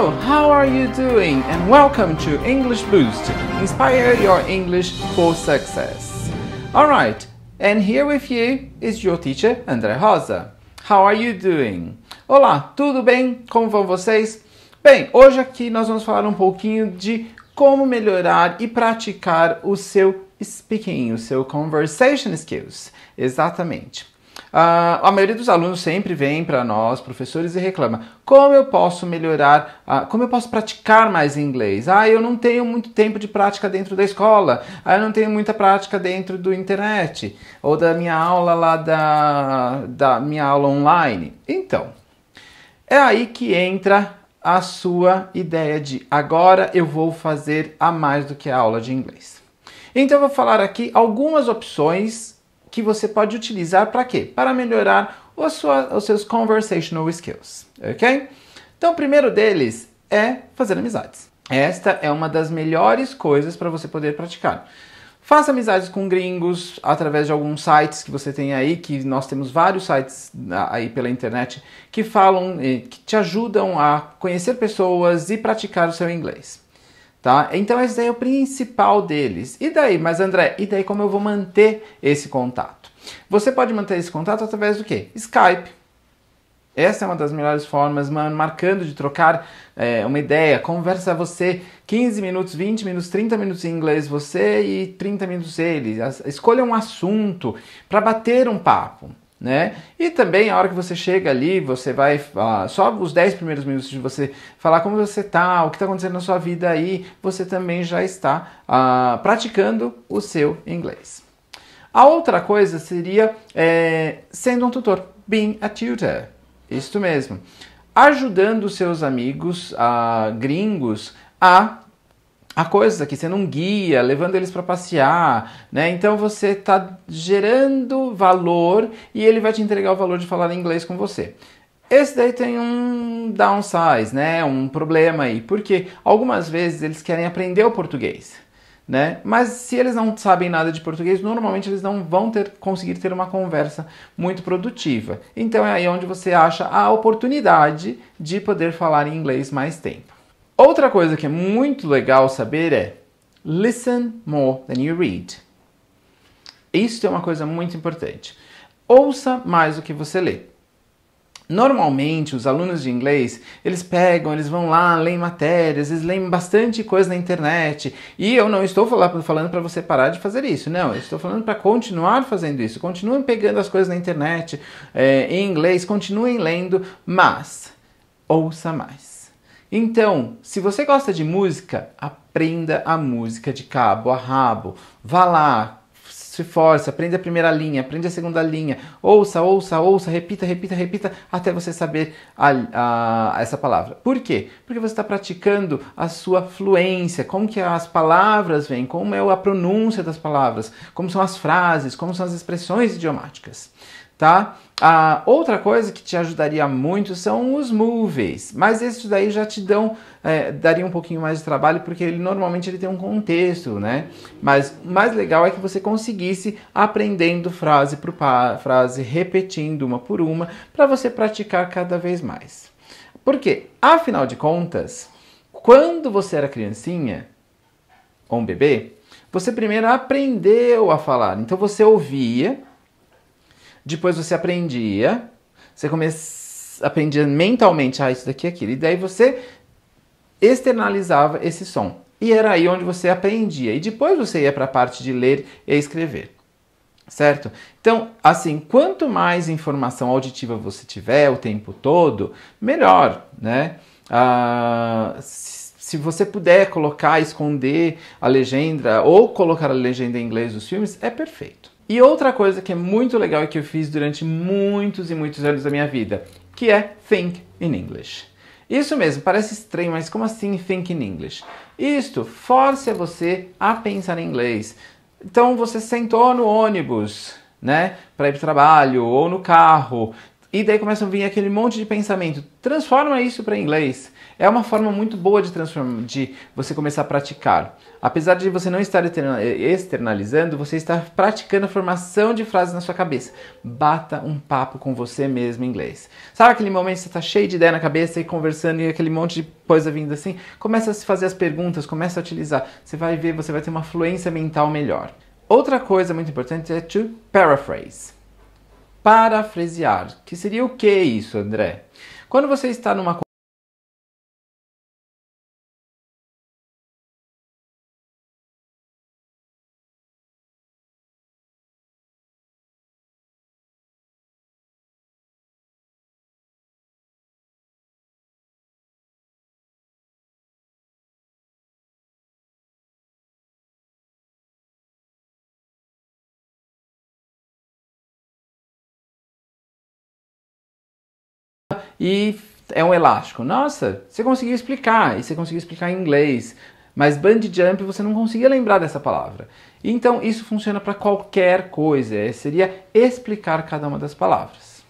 Hello, how are you doing? And welcome to English Boost. Inspire your English for success. Alright, and here with you is your teacher André Rosa. How are you doing? Olá, tudo bem? Como vão vocês? Bem, hoje aqui nós vamos falar um pouquinho de como melhorar e praticar o seu speaking, o seu conversation skills. Exatamente. Uh, a maioria dos alunos sempre vem para nós, professores, e reclama: como eu posso melhorar, uh, como eu posso praticar mais inglês? Ah, eu não tenho muito tempo de prática dentro da escola, ah, eu não tenho muita prática dentro do internet, ou da minha aula lá da, da minha aula online. Então, é aí que entra a sua ideia de agora eu vou fazer a mais do que a aula de inglês. Então, eu vou falar aqui algumas opções que você pode utilizar para quê? Para melhorar sua, os seus conversational skills, ok? Então, o primeiro deles é fazer amizades. Esta é uma das melhores coisas para você poder praticar. Faça amizades com gringos através de alguns sites que você tem aí, que nós temos vários sites ah, aí pela internet que falam, eh, que te ajudam a conhecer pessoas e praticar o seu inglês. Tá? Então esse daí é o principal deles. E daí, mas André, e daí como eu vou manter esse contato? Você pode manter esse contato através do quê? Skype. Essa é uma das melhores formas, marcando de trocar é, uma ideia. Conversa você 15 minutos, 20 minutos, 30 minutos em inglês você e 30 minutos ele. Escolha um assunto para bater um papo né? E também a hora que você chega ali, você vai ah, só os 10 primeiros minutos de você falar como você tá, o que está acontecendo na sua vida aí, você também já está ah, praticando o seu inglês. A outra coisa seria é, sendo um tutor, being a tutor, isto mesmo, ajudando seus amigos ah, gringos a a coisa aqui, sendo um guia, levando eles para passear, né? Então você está gerando valor e ele vai te entregar o valor de falar inglês com você. Esse daí tem um downsize, né? Um problema aí, porque algumas vezes eles querem aprender o português, né? Mas se eles não sabem nada de português, normalmente eles não vão ter conseguir ter uma conversa muito produtiva. Então é aí onde você acha a oportunidade de poder falar em inglês mais tempo. Outra coisa que é muito legal saber é listen more than you read. Isso é uma coisa muito importante. Ouça mais do que você lê. Normalmente, os alunos de inglês, eles pegam, eles vão lá, leem matérias, eles leem bastante coisa na internet. E eu não estou falando para você parar de fazer isso, não. Eu estou falando para continuar fazendo isso. Continuem pegando as coisas na internet, é, em inglês, continuem lendo, mas ouça mais. Então, se você gosta de música, aprenda a música de cabo a rabo. Vá lá, se força, aprenda a primeira linha, aprenda a segunda linha, ouça, ouça, ouça, repita, repita, repita, até você saber a, a, essa palavra. Por quê? Porque você está praticando a sua fluência, como que as palavras vêm, como é a pronúncia das palavras, como são as frases, como são as expressões idiomáticas tá? A outra coisa que te ajudaria muito são os movies, mas esses daí já te dão, é, daria um pouquinho mais de trabalho, porque ele normalmente ele tem um contexto, né? Mas o mais legal é que você conseguisse aprendendo frase por frase, repetindo uma por uma, para você praticar cada vez mais. Porque, afinal de contas, quando você era criancinha ou um bebê, você primeiro aprendeu a falar. Então você ouvia depois você aprendia, você começa, aprendia mentalmente, ah, isso daqui é aquilo. E daí você externalizava esse som. E era aí onde você aprendia. E depois você ia para a parte de ler e escrever. Certo? Então, assim, quanto mais informação auditiva você tiver o tempo todo, melhor, né? Ah, se você puder colocar, esconder a legenda ou colocar a legenda em inglês dos filmes, é perfeito. E outra coisa que é muito legal e que eu fiz durante muitos e muitos anos da minha vida, que é Think in English. Isso mesmo, parece estranho, mas como assim Think in English? Isto força você a pensar em inglês. Então você sentou no ônibus, né, para ir para o trabalho ou no carro e daí começa a vir aquele monte de pensamento. Transforma isso para inglês. É uma forma muito boa de transformar, de você começar a praticar. Apesar de você não estar externalizando, você está praticando a formação de frases na sua cabeça. Bata um papo com você mesmo em inglês. Sabe aquele momento que você está cheio de ideia na cabeça e conversando e aquele monte de coisa vindo assim? Começa a se fazer as perguntas, começa a utilizar. Você vai ver, você vai ter uma fluência mental melhor. Outra coisa muito importante é to paraphrase parafrasear. Que seria o que isso, André? Quando você está numa e é um elástico. Nossa, você conseguiu explicar, e você conseguiu explicar em inglês, mas band jump você não conseguia lembrar dessa palavra. Então isso funciona para qualquer coisa, é, seria explicar cada uma das palavras.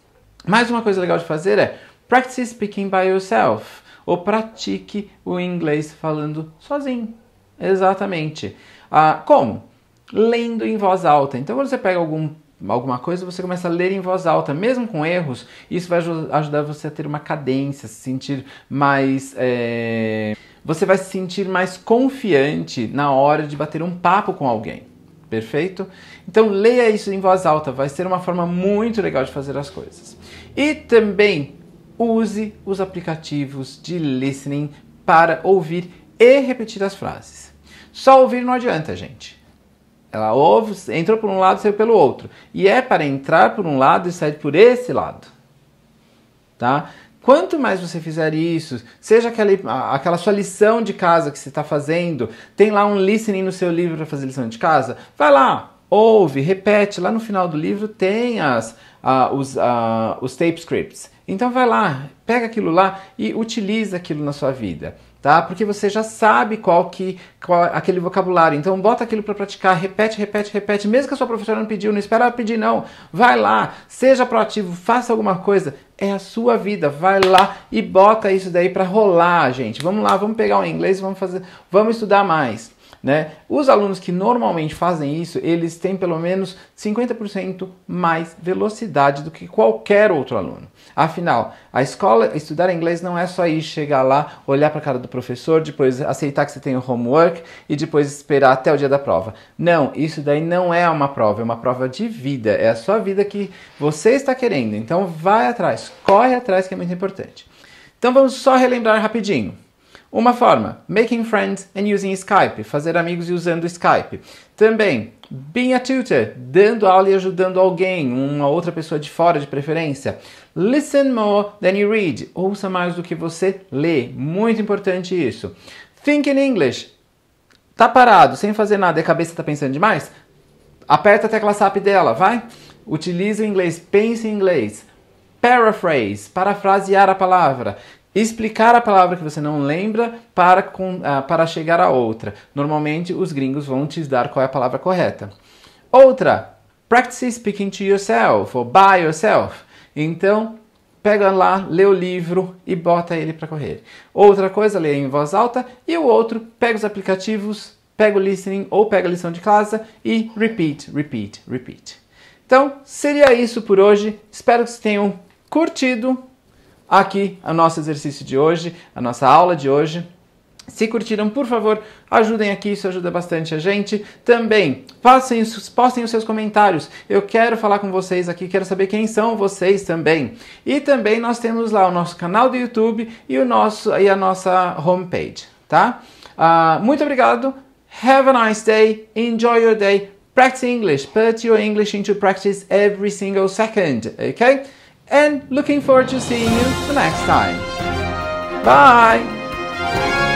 Mais uma coisa legal de fazer é practice speaking by yourself, ou pratique o inglês falando sozinho. Exatamente. Ah, como? Lendo em voz alta. Então, quando você pega algum alguma coisa, você começa a ler em voz alta, mesmo com erros, isso vai ajudar você a ter uma cadência, se sentir mais. É... Você vai se sentir mais confiante na hora de bater um papo com alguém. Perfeito? Então leia isso em voz alta, vai ser uma forma muito legal de fazer as coisas. E também use os aplicativos de listening para ouvir e repetir as frases. Só ouvir não adianta, gente ela ouve, entrou por um lado e saiu pelo outro. E é para entrar por um lado e sair por esse lado. Tá? Quanto mais você fizer isso, seja aquela, aquela sua lição de casa que você está fazendo, tem lá um listening no seu livro para fazer lição de casa, vai lá, ouve, repete. Lá no final do livro tem as, uh, os, uh, os tape scripts. Então vai lá, pega aquilo lá e utiliza aquilo na sua vida tá? Porque você já sabe qual que qual, aquele vocabulário. Então bota aquilo para praticar, repete, repete, repete, mesmo que a sua professora não pediu, não espera ela pedir não. Vai lá, seja proativo, faça alguma coisa. É a sua vida. Vai lá e bota isso daí para rolar, gente. Vamos lá, vamos pegar o inglês, vamos fazer, vamos estudar mais. Né? Os alunos que normalmente fazem isso, eles têm pelo menos 50% mais velocidade do que qualquer outro aluno. Afinal, a escola, estudar inglês não é só ir chegar lá, olhar para a cara do professor, depois aceitar que você tem o homework e depois esperar até o dia da prova. Não, isso daí não é uma prova, é uma prova de vida, é a sua vida que você está querendo. Então vai atrás, corre atrás que é muito importante. Então vamos só relembrar rapidinho. Uma forma, making friends and using Skype, fazer amigos e usando Skype. Também, being a tutor, dando aula e ajudando alguém, uma outra pessoa de fora de preferência. Listen more than you read, ouça mais do que você lê, muito importante isso. Think in English, tá parado, sem fazer nada e a cabeça tá pensando demais? Aperta a tecla SAP dela, vai? Utilize o inglês, pense em inglês. Paraphrase, parafrasear a palavra explicar a palavra que você não lembra para, com, uh, para chegar a outra. Normalmente, os gringos vão te dar qual é a palavra correta. Outra, practice speaking to yourself ou by yourself. Então, pega lá, lê o livro e bota ele para correr. Outra coisa, lê em voz alta. E o outro, pega os aplicativos, pega o listening ou pega a lição de casa e repeat, repeat, repeat. Então, seria isso por hoje. Espero que vocês tenham curtido aqui o nosso exercício de hoje, a nossa aula de hoje. Se curtiram, por favor, ajudem aqui, isso ajuda bastante a gente. Também, passem, postem os seus comentários. Eu quero falar com vocês aqui, quero saber quem são vocês também. E também nós temos lá o nosso canal do YouTube e, o nosso, e a nossa homepage, tá? Uh, muito obrigado, have a nice day, enjoy your day, practice English, put your English into practice every single second, ok? and looking forward to seeing you the next time. Bye!